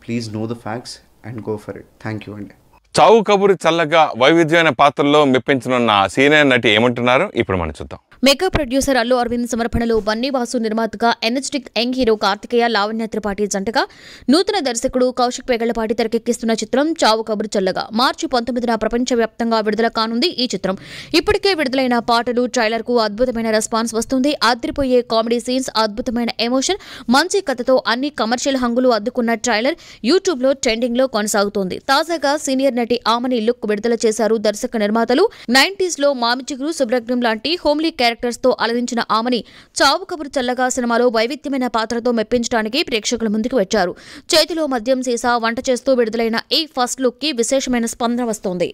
please know the facts and go for it thank you అండి చావు కబురు చల్లగా వైవిధ్యమైన పాత్రల్లో మెప్పించనున్న సీనియర్ నటి ఏమంటున్నారు ఇప్పుడు మనం చూద్దాం మెగా ప్రొడ్యూసర్ అల్లు అరవింద్ సమర్పణలో బన్నీవాసు నిర్మాతగా energetic young hero Karthikeya Lavanya Tripathi జంటగా నూతన దర్శకుడు కౌశిక్ పేగళ్లపాటి తెరకెక్కిస్తున్న చిత్రం చావు కబురు చల్లగా మార్చి పంతొమ్మిదిన ప్రపంచవ్యాప్తంగా విడుదల కానుంది ఈ చిత్రం ఇప్పటికే విడుదలైన పాటలు ట్రైలర్ కు అద్భుతమైన రెస్పాన్స్ వస్తుంది అదిరిపోయే కామెడీ సీన్స్ అద్భుతమైన ఎమోషన్ మంచి కథతో అన్ని కమర్షియల్ హంగులు అద్దుకున్న ట్రైలర్ యూట్యూబ్ లో ట్రెండింగ్ లో కొనసాగుతోంది తాజాగా సీనియర్ నటి ఆమని లుక్ విడుదల చేశారు దర్శక నిర్మాతలు నైన్టీస్ లో మామిచిగురు సుబ్రహ్మణ్యం లాంటి హోమ్లీ క్యారెక్టర్ తో అలరించిన ఆమెని చావు కబురు చల్లగా సినిమాలో వైవిధ్యమైన పాత్రతో మెప్పించడానికి ప్రేక్షకుల ముందుకు వచ్చారు చేతిలో మద్యం సీసా వంట చేస్తూ విడుదలైన ఈ ఫస్ట్ లుక్ కి విశేషమైన స్పందన వస్తోంది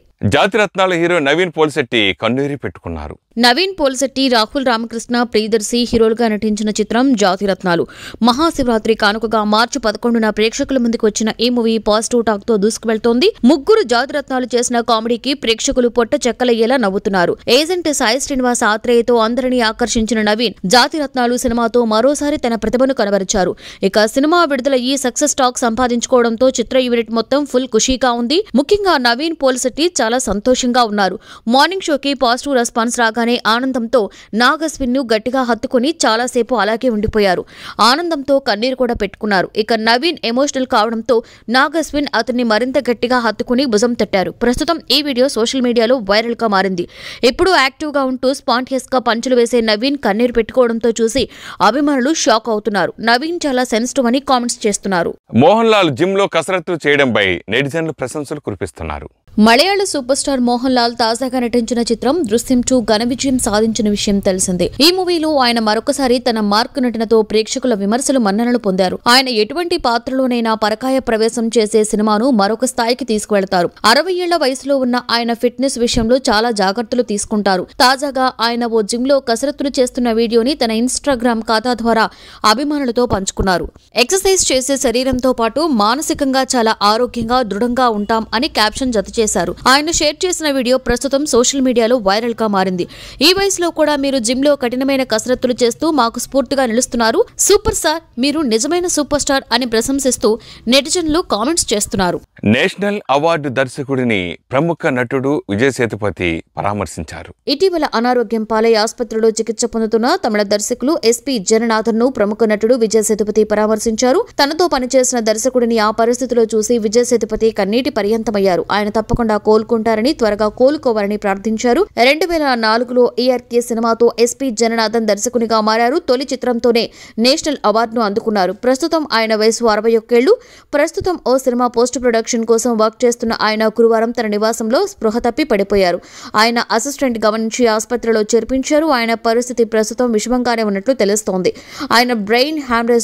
హీరో నవీన్ పోల్శెట్టి కన్నీరి పెట్టుకున్నారు నవీన్ పోల్శెట్టి రాహుల్ రామకృష్ణ ప్రియదర్శి హీరోలుగా నటించిన చిత్రం రత్నాలు మహాశివరాత్రి కానుకగా మార్చి పదకొండున ప్రేక్షకుల ముందుకు వచ్చిన ఈ మూవీ పాజిటివ్ టాక్ తో దూసుకువెళ్తోంది ముగ్గురు రత్నాలు చేసిన కామెడీకి ప్రేక్షకులు పొట్ట చెక్కలయ్యేలా నవ్వుతున్నారు ఏజెంట్ సాయి శ్రీనివాస్ ఆత్రేయతో అందరినీ ఆకర్షించిన నవీన్ జాతిరత్నాలు సినిమాతో మరోసారి తన ప్రతిభను కనబరిచారు ఇక సినిమా విడుదల ఈ సక్సెస్ టాక్ సంపాదించుకోవడంతో చిత్ర యూనిట్ మొత్తం ఫుల్ ఖుషీగా ఉంది ముఖ్యంగా నవీన్ పోల్సెట్టి చాలా సంతోషంగా ఉన్నారు మార్నింగ్ షోకి పాజిటివ్ రెస్పాన్స్ రాగానే ఆనందంతో నాగస్విన్ ను గట్టిగా హత్తుకుని చాలాసేపు అలాగే ఉండిపోయారు ఆనందంతో కన్నీరు కూడా పెట్టుకున్నారు ఇక నవీన్ ఎమోషనల్ కావడంతో నాగస్విన్ అతన్ని మరింత గట్టిగా హత్తుకుని భుజం తట్టారు ప్రస్తుతం ఈ వీడియో సోషల్ మీడియాలో వైరల్ గా మారింది ఎప్పుడూ యాక్టివ్ గా ఉంటూ స్పాంటియస్ గా పంచులు వేసే నవీన్ కన్నీరు పెట్టుకోవడంతో చూసి అభిమానులు షాక్ అవుతున్నారు నవీన్ చాలా సెన్సిటివ్ అని కామెంట్స్ చేస్తున్నారు మోహన్ లాల్ జిమ్ లో కసరత్తు చేయడంపై నెటిజన్లు ప్రశంసలు కురిపిస్తున్నారు మలయాళ సూపర్ స్టార్ మోహన్ లాల్ తాజాగా నటించిన చిత్రం దృశ్యం టూ ఘన విజయం సాధించిన విషయం తెలిసిందే ఈ మూవీలో ఆయన మరొకసారి తన మార్క్ నటనతో ప్రేక్షకుల విమర్శలు మన్ననలు పొందారు ఆయన ఎటువంటి పాత్రలోనైనా పరకాయ ప్రవేశం చేసే సినిమాను మరొక స్థాయికి తీసుకువెళతారు అరవై ఏళ్ల వయసులో ఉన్న ఆయన ఫిట్నెస్ విషయంలో చాలా జాగ్రత్తలు తీసుకుంటారు తాజాగా ఆయన ఓ జిమ్ లో కసరత్తులు చేస్తున్న వీడియోని తన ఇన్స్టాగ్రామ్ ఖాతా ద్వారా అభిమానులతో పంచుకున్నారు ఎక్సర్సైజ్ చేసే శరీరంతో పాటు మానసికంగా చాలా ఆరోగ్యంగా దృఢంగా ఉంటాం అని క్యాప్షన్ జత చేశారు ఆయన షేర్ చేసిన వీడియో ప్రస్తుతం సోషల్ మీడియాలో వైరల్ గా మారింది ఈ వయసులో కూడా మీరు జిమ్ లో కఠినమైన కసరత్తులు చేస్తూ మాకు స్ఫూర్తిగా నిలుస్తున్నారు సూపర్ స్టార్ మీరు నిజమైన సూపర్ స్టార్ అని ప్రశంసిస్తూ నెటిజన్లు కామెంట్స్ చేస్తున్నారు నేషనల్ అవార్డు దర్శకుడిని ప్రముఖ నటుడు విజయ్ సేతుపతి పరామర్శించారు ఇటీవల అనారోగ్యం పాలై ఆసుపత్రిలో చికిత్స పొందుతున్న తమిళ దర్శకులు ఎస్పి జననాథన్ ను ప్రముఖ నటుడు విజయ్ సేతుపతి పరామర్శించారు తనతో పనిచేసిన దర్శకుడిని ఆ పరిస్థితిలో చూసి విజయ్ సేతుపతి కన్నీటి పర్యంతమయ్యారు ఆయన తప్పకుండా కోలుకుంటారని త్వరగా కోలుకోవాలని ప్రార్థించారు రెండు వేల నాలుగులో ఏఆర్కే సినిమాతో ఎస్పీ జననాథన్ దర్శకునిగా మారారు తొలి చిత్రంతోనే నేషనల్ అవార్డును అందుకున్నారు ప్రస్తుతం ఆయన వయసు అరవై ఒక్కేళ్లు ప్రస్తుతం ఓ సినిమా పోస్ట్ ప్రొడక్షన్ కోసం వర్క్ చేస్తున్న ఆయన గురువారం తన నివాసంలో స్పృహ తప్పి పడిపోయారు ఆయన అసిస్టెంట్ గమనించి ఆసుపత్రిలో చేర్పించారు ఆయన పరిస్థితి ప్రస్తుతం విషమంగానే ఉన్నట్లు తెలుస్తోంది ఆయన బ్రెయిన్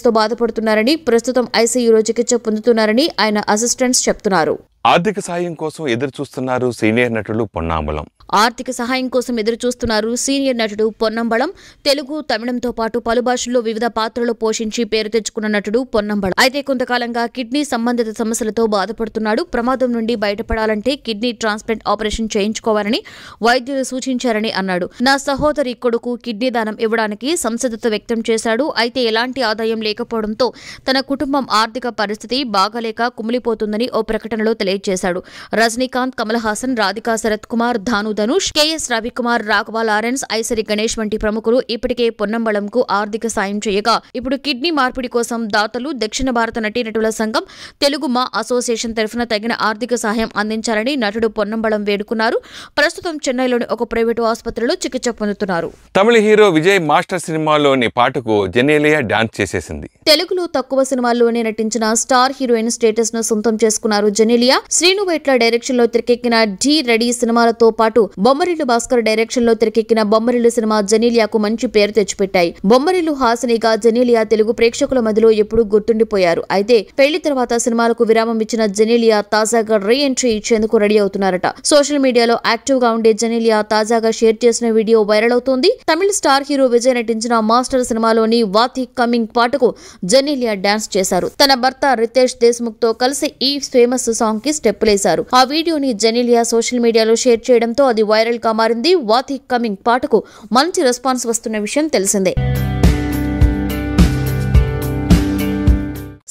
తో బాధపడుతున్నారని ప్రస్తుతం ఐసీయూలో చికిత్స పొందుతున్నారని ఆయన అసిస్టెంట్స్ చెప్తున్నారు ఆర్థిక సహాయం కోసం ఎదురు చూస్తున్నారు సీనియర్ నటుడు పొన్నాంబలం ఆర్థిక సహాయం కోసం ఎదురు చూస్తున్నారు సీనియర్ నటుడు పొన్నంబళం తెలుగు తమిళంతో పాటు పలు భాషల్లో వివిధ పాత్రలు పోషించి పేరు తెచ్చుకున్న నటుడు పొన్నంబళం అయితే కొంతకాలంగా కిడ్నీ సంబంధిత సమస్యలతో బాధపడుతున్నాడు ప్రమాదం నుండి బయటపడాలంటే కిడ్నీ ట్రాన్స్ప్లాంట్ ఆపరేషన్ చేయించుకోవాలని వైద్యులు సూచించారని అన్నాడు నా సహోదరి కొడుకు కిడ్నీ దానం ఇవ్వడానికి సంసిద్ధత వ్యక్తం చేశాడు అయితే ఎలాంటి ఆదాయం లేకపోవడంతో తన కుటుంబం ఆర్థిక పరిస్థితి బాగాలేక కుమిలిపోతుందని ఓ ప్రకటనలో తెలియజేశారు హైలైట్ చేశాడు రజనీకాంత్ కమల్ హాసన్ రాధికా శరత్ కుమార్ ధాను ధనుష్ కేఎస్ రవికుమార్ రాఘవా లారెన్స్ ఐసరి గణేష్ వంటి ప్రముఖులు ఇప్పటికే పొన్నంబళంకు ఆర్థిక సాయం చేయగా ఇప్పుడు కిడ్నీ మార్పిడి కోసం దాతలు దక్షిణ భారత నటీనటుల సంఘం తెలుగు మా అసోసియేషన్ తరఫున తగిన ఆర్థిక సహాయం అందించాలని నటుడు పొన్నంబళం వేడుకున్నారు ప్రస్తుతం చెన్నైలోని ఒక ప్రైవేటు ఆసుపత్రిలో చికిత్స పొందుతున్నారు తమిళ హీరో విజయ్ మాస్టర్ సినిమాలోని పాటకు జెనేలియా డాన్స్ చేసేసింది తెలుగులో తక్కువ సినిమాల్లోనే నటించిన స్టార్ హీరోయిన్ స్టేటస్ ను సొంతం చేసుకున్నారు జెనేలియా శ్రీనువేట్ల డైరెక్షన్ లో తెరకెక్కిన డి రెడీ సినిమాలతో పాటు బొమ్మరిల్లు భాస్కర్ డైరెక్షన్ లో తెరకెక్కిన బొమ్మరిల్లు సినిమా జనీలియాకు మంచి పేరు తెచ్చిపెట్టాయి బొమ్మరిల్లు హాసినిగా జనీలియా తెలుగు ప్రేక్షకుల మధ్యలో ఎప్పుడూ గుర్తుండిపోయారు అయితే పెళ్లి తర్వాత సినిమాలకు విరామం ఇచ్చిన జనీలియా తాజాగా రీ ఎంట్రీ ఇచ్చేందుకు రెడీ అవుతున్నారట సోషల్ మీడియాలో యాక్టివ్ గా ఉండే జనీలియా తాజాగా షేర్ చేసిన వీడియో వైరల్ అవుతోంది తమిళ స్టార్ హీరో విజయ్ నటించిన మాస్టర్ సినిమాలోని వాతి కమింగ్ పాటకు జనీలియా డాన్స్ చేశారు తన భర్త రితేష్ దేశ్ముఖ్ తో కలిసి ఈ ఫేమస్ సాంగ్ కి స్టెప్పులేశారు ఆ వీడియోని జెనీలియా సోషల్ మీడియాలో షేర్ చేయడంతో అది వైరల్ గా మారింది వాత్ కమింగ్ పాటకు మంచి రెస్పాన్స్ వస్తున్న విషయం తెలిసిందే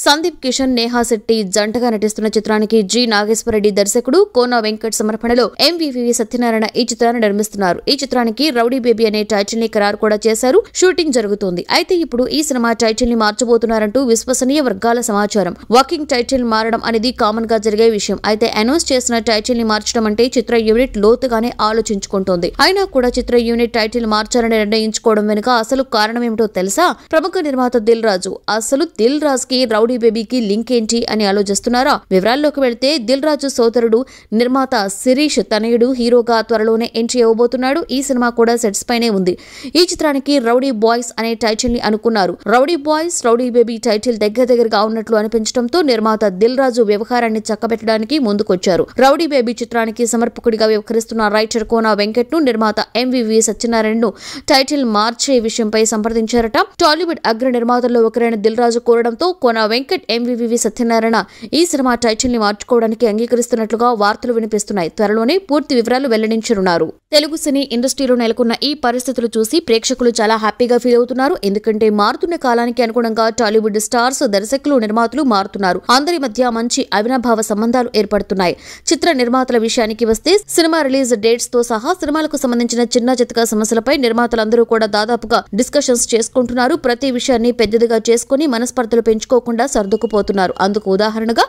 సందీప్ కిషన్ నేహా శెట్టి జంటగా నటిస్తున్న చిత్రానికి జి నాగేశ్వరరెడ్డి దర్శకుడు కోన వెంకట్ సమర్పణలో ఎంవివి సత్యనారాయణ ఈ చిత్రాన్ని నిర్మిస్తున్నారు ఈ చిత్రానికి రౌడీ బేబీ అనే టైటిల్ ని ఖరారు కూడా చేశారు షూటింగ్ జరుగుతోంది అయితే ఇప్పుడు ఈ సినిమా టైటిల్ ని మార్చబోతున్నారంటూ విశ్వసనీయ వర్గాల సమాచారం వాకింగ్ టైటిల్ మారడం అనేది కామన్ గా జరిగే విషయం అయితే అనౌన్స్ చేసిన టైటిల్ ని మార్చడం అంటే చిత్ర యూనిట్ లోతుగానే ఆలోచించుకుంటోంది అయినా కూడా చిత్ర యూనిట్ టైటిల్ మార్చాలని నిర్ణయించుకోవడం వెనుక అసలు కారణం ఏమిటో తెలుసా ప్రముఖ నిర్మాత దిల్ రాజు అసలు దిల్ రాజ్ కి రౌడీ రౌడీ బేబీకి లింక్ ఏంటి అని ఆలోచిస్తున్నారా వివరాల్లోకి వెళ్తే దిల్ రాజు సోదరుడు నిర్మాత శిరీష్ తనయుడు హీరోగా త్వరలోనే ఎంట్రీ అవ్వబోతున్నాడు ఈ సినిమా కూడా సెట్స్ పైనే ఉంది ఈ చిత్రానికి రౌడీ బాయ్స్ అనే టైటిల్ ని అనుకున్నారు rowdy boys rowdy baby title దగ్గర దగ్గరగా ఉన్నట్లు అనిపించడంతో నిర్మాత దిల్ రాజు వ్యవహారాన్ని చక్కబెట్టడానికి ముందుకొచ్చారు రౌడీ బేబీ చిత్రానికి సమర్పకుడిగా వ్యవహరిస్తున్న రైటర్ కోన వెంకట్ ను నిర్మాత ఎంవివి సత్యనారాయణను టైటిల్ మార్చే విషయంపై సంప్రదించారట టాలీవుడ్ అగ్ర నిర్మాతల్లో ఒకరైన దిల్ రాజు కోరడంతో కోన వెంకట్ వెంకట్ ఎంవివి సత్యనారాయణ ఈ సినిమా టైటిల్ ని మార్చుకోవడానికి అంగీకరిస్తున్నట్లుగా వార్తలు వినిపిస్తున్నాయి త్వరలోనే పూర్తి వివరాలు వెల్లడించనున్నారు తెలుగు సినీ ఇండస్ట్రీలో నెలకొన్న ఈ పరిస్థితులు చూసి ప్రేక్షకులు చాలా హ్యాపీగా ఫీల్ అవుతున్నారు ఎందుకంటే మారుతున్న కాలానికి అనుగుణంగా టాలీవుడ్ స్టార్స్ దర్శకులు నిర్మాతలు మారుతున్నారు అందరి మధ్య మంచి అవినాభావ సంబంధాలు ఏర్పడుతున్నాయి చిత్ర నిర్మాతల విషయానికి వస్తే సినిమా రిలీజ్ డేట్స్ తో సహా సినిమాలకు సంబంధించిన చిన్న చితక సమస్యలపై నిర్మాతలందరూ కూడా దాదాపుగా డిస్కషన్స్ చేసుకుంటున్నారు ప్రతి విషయాన్ని పెద్దదిగా చేసుకుని మనస్పర్ధలు పెంచుకోకుండా సర్దుకుపోతున్నారు అందుకు ఉదాహరణగా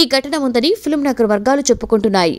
ఈ ఘటన ఉందని ఫిల్మ్ నగర్ వర్గాలు చెప్పుకుంటున్నాయి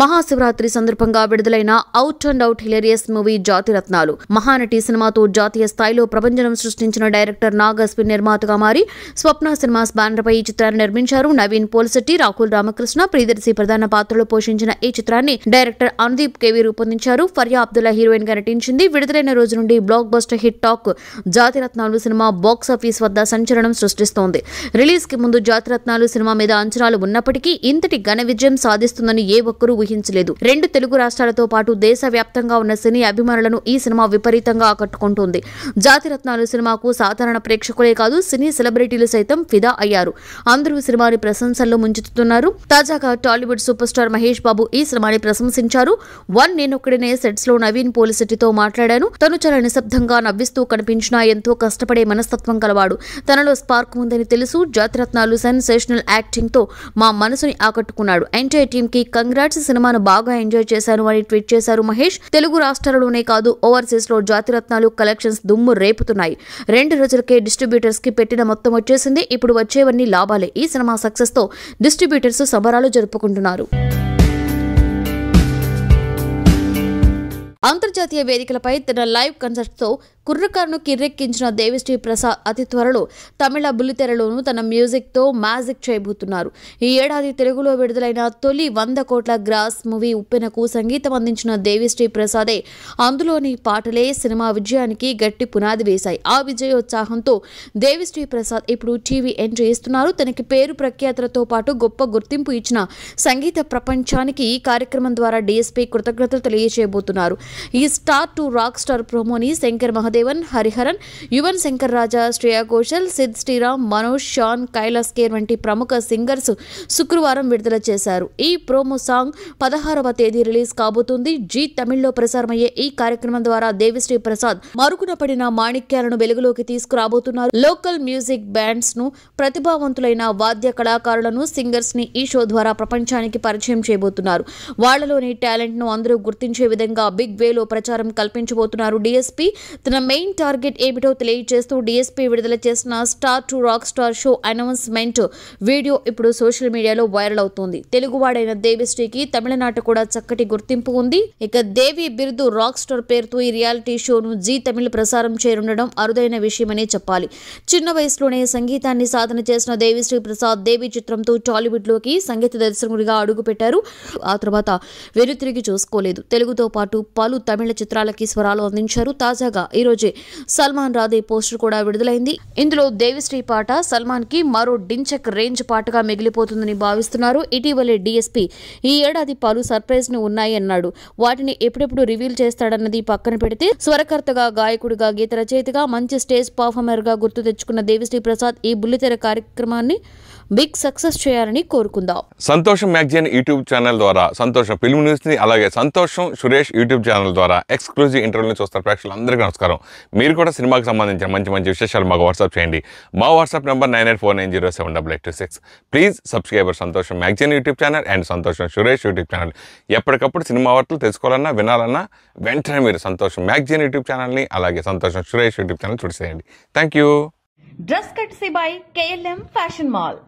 మహాశివరాత్రి సందర్భంగా విడుదలైన out and out hilarious movie Jathi Ratnalu Mahanati సినిమాతో జాతీయ స్థాయిలో ప్రభంజనం సృష్టించిన డైరెక్టర్ నాగస్వి నిర్మాతగా మారి స్వప్న సినిమాస్ బ్యానర్పై ఈ చిత్రాన్ని నిర్మించారు నవీన్ పోల్శెట్టి రాకుల్ రామకృష్ణ ప్రియదర్శి ప్రధాన పాత్రలో పోషించిన ఈ చిత్రాన్ని డైరెక్టర్ అనుదీప్ కేవి రూపొందించారు ఫర్యా అబ్దుల్లా హీరోయిన్ గా నటించింది విడుదలైన రోజు నుండి బ్లాక్ బస్టర్ హిట్ టాక్ జాతి రత్నాలు సినిమా బాక్స్ ఆఫీస్ వద్ద సంచలనం సృష్టిస్తోంది రిలీజ్ కి ముందు జాతి రత్నాలు సినిమా మీద అంచనాలు ఉన్నప్పటికీ ఇంతటి ఘన విజయం సాధిస్తుందని ఏ ఒక్కరూ ఊహించలేదు రెండు తెలుగు రాష్ట్రాలతో పాటు దేశవ్యాప్తంగా ఉన్న సినీ అభిమానులను ఈ సినిమా విపరీతంగా ఆకట్టుకుంటుంది జాతిరత్నాలు సినిమాకు సాధారణ ప్రేక్షకులే కాదు సినీ సెలబ్రిటీలు సైతం ఫిదా అయ్యారు అందరూ సినిమాని ప్రశంసల్లో ముంచుతున్నారు తాజాగా టాలీవుడ్ సూపర్ స్టార్ మహేష్ బాబు ఈ సినిమాని ప్రశంసించారు వన్ నేనొక్కడినే సెట్స్ లో నవీన్ పోలిసెట్టితో మాట్లాడాను తను చాలా నిశ్శబ్దంగా నవ్విస్తూ కనిపించినా ఎంతో కష్టపడే మనస్తత్వం కలవాడు తనలో స్పార్క్ ఉందని తెలుసు జాతిరత్నాలు సెన్సేషనల్ యాక్టింగ్ తో మా మనసుని ఆకట్టుకున్నాడు ఎంటైర్ టీమ్ కి కంగ్రాట్స్ సినిమాను బాగా ఎంజాయ్ చేశాను అని ట్వీట్ చేశారు మహేష్ తెలుగు రాష్ట్రాలలోనే కాదు ఓవర్సీస్ లో జాతిరత్నాలు కలెక్షన్స్ దుమ్ము రేపుతున్నాయి రెండు రోజులకే డిస్ట్రిబ్యూటర్స్ కి పెట్టిన మొత్తం వచ్చేసింది ఇప్పుడు వచ్చేవన్నీ లాభాలే ఈ సినిమా సక్సెస్ తో డిస్ట్రిబ్యూటర్స్ సంబరాలు జరుపుకుంటున్నారు అంతర్జాతీయ వేదికలపై తన లైవ్ కన్సర్ట్ తో కుర్రకారును కిర్రెక్కించిన దేవిశ్రీ ప్రసాద్ అతి త్వరలో తమిళ బుల్లితెరలోనూ తన మ్యూజిక్తో మ్యాజిక్ చేయబోతున్నారు ఈ ఏడాది తెలుగులో విడుదలైన తొలి వంద కోట్ల గ్రాస్ మూవీ ఉప్పెనకు సంగీతం అందించిన దేవిశ్రీ ప్రసాదే అందులోని పాటలే సినిమా విజయానికి గట్టి పునాది వేశాయి ఆ విజయోత్సాహంతో దేవిశ్రీ ప్రసాద్ ఇప్పుడు టీవీ ఎంట్రీ ఇస్తున్నారు తనకి పేరు ప్రఖ్యాతలతో పాటు గొప్ప గుర్తింపు ఇచ్చిన సంగీత ప్రపంచానికి ఈ కార్యక్రమం ద్వారా డిఎస్పీ కృతజ్ఞతలు తెలియజేయబోతున్నారు ఈ స్టార్ టు రాక్ స్టార్ ప్రోమోని శంకర్ మహా మహాదేవన్ హరిహరన్ యువన్ శంకర్ రాజా శ్రేయా ఘోషల్ సిద్ శ్రీరామ్ మనోజ్ షాన్ కైలాస్ కేర్ వంటి ప్రముఖ సింగర్స్ శుక్రవారం విడుదల చేశారు ఈ ప్రోమో సాంగ్ పదహారవ తేదీ రిలీజ్ కాబోతుంది జీ తమిళ్లో ప్రసారమయ్యే ఈ కార్యక్రమం ద్వారా దేవిశ్రీ ప్రసాద్ మరుగున పడిన మాణిక్యాలను వెలుగులోకి తీసుకురాబోతున్నారు లోకల్ మ్యూజిక్ బ్యాండ్స్ ను ప్రతిభావంతులైన వాద్య కళాకారులను సింగర్స్ ని ఈ షో ద్వారా ప్రపంచానికి పరిచయం చేయబోతున్నారు వాళ్లలోని టాలెంట్ ను అందరూ గుర్తించే విధంగా బిగ్ వేలో ప్రచారం కల్పించబోతున్నారు డిఎస్పీ తన మెయిన్ టార్గెట్ ఏమిటో తెలియజేస్తూ డీఎస్పీ విడుదల చేసిన star to rock star show announcement video ఇప్పుడు సోషల్ మీడియాలో వైరల్ అవుతుంది తెలుగువాడైన దేవిశ్రీకి తమిళనాట కూడా చక్కటి గుర్తింపు ఉంది ఇక దేవి బిరుదు రాక్ స్టార్ పేరుతో ఈ రియాలిటీ షోను జీ తమిళ ప్రసారం చేరుండడం అరుదైన విషయమనే చెప్పాలి చిన్న వయసులోనే సంగీతాన్ని సాధన చేసిన దేవిశ్రీ ప్రసాద్ దేవి చిత్రంతో టాలీవుడ్లోకి సంగీత దర్శకుడిగా అడుగుపెట్టారు ఆ తర్వాత వెనుతిరిగి చూసుకోలేదు తెలుగుతో పాటు పలు తమిళ చిత్రాలకి స్వరాలు అందించారు తాజాగా ఈరోజు ఈరోజే సల్మాన్ రాధే పోస్టర్ కూడా విడుదలైంది ఇందులో దేవిశ్రీ పాట సల్మాన్ కి మరో డించక్ రేంజ్ పాటగా మిగిలిపోతుందని భావిస్తున్నారు ఇటీవలే డిఎస్పీ ఈ ఏడాది పలు సర్ప్రైజ్ ను ఉన్నాయి అన్నాడు వాటిని ఎప్పుడెప్పుడు రివీల్ చేస్తాడన్నది పక్కన పెడితే స్వరకర్తగా గాయకుడిగా గీత రచయితగా మంచి స్టేజ్ పర్ఫార్మర్గా గుర్తు తెచ్చుకున్న దేవిశ్రీ ప్రసాద్ ఈ బుల్లితెర కార్యక్రమాన్ని బిగ్ సక్సెస్ చేయాలని కోరుకుందాం సంతోషం మ్యాగజైన్ యూట్యూబ్ ఛానల్ ద్వారా సంతోషం ఫిల్మ్ న్యూస్ ని అలాగే సంతోషం సురేష్ యూట్యూబ్ ఛానల్ ద్వారా ఎక్స్క్లూజివ్ ఇంటర్వ్యూ చూస్తారు ప్రేక్షకులందరికీ నమస్కారం మీరు కూడా సినిమాకి సంబంధించిన మంచి మంచి విశేషాలు మాకు వాట్సాప్ చేయండి మా WhatsApp number nine eight four nine zero seven double eight two six please subscriber Santosham magazine YouTube channel and Santosham Suresh YouTube channel ఎప్పటికప్పుడు సినిమా వార్తలు తెలుసుకోవాలన్నా వినాలన్నా వెంటనే మీరు సంతోషం మ్యాగ్జిన్ యూట్యూబ్ ఛానల్ని అలాగే సంతోషం సురేష్ యూట్యూబ్ ఛానల్ చూసేయండి thank you dresses by KLM Fashion mall